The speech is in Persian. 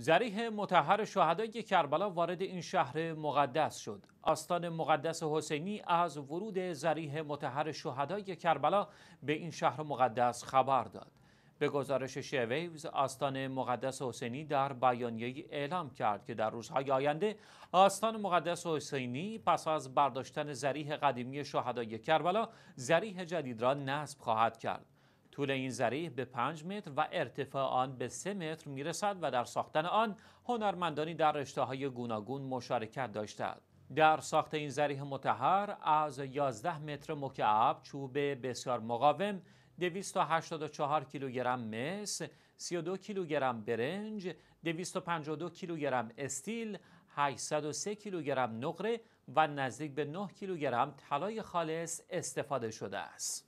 زریح متحر شهدای کربلا وارد این شهر مقدس شد. آستان مقدس حسینی از ورود زریح متحر شهدای کربلا به این شهر مقدس خبر داد. به گزارش شویوز آستان مقدس حسینی در بیانیه اعلام کرد که در روزهای آینده آستان مقدس حسینی پس از برداشتن زریح قدیمی شهدای کربلا زریح جدید را نصب خواهد کرد. طول این ذریح به 5 متر و ارتفاع آن به 3 متر میرسد و در ساختن آن هنرمندانی در رشته های گوناگون مشارکت داشتند. در ساخت این ذریح متحر از 11 متر مکعب چوب بسیار مقاوم 284 کیلوگرم مس، 32 کیلوگرم برنج، 252 کیلوگرم استیل، 803 کیلوگرم نقره و نزدیک به 9 کیلوگرم طلای خالص استفاده شده است.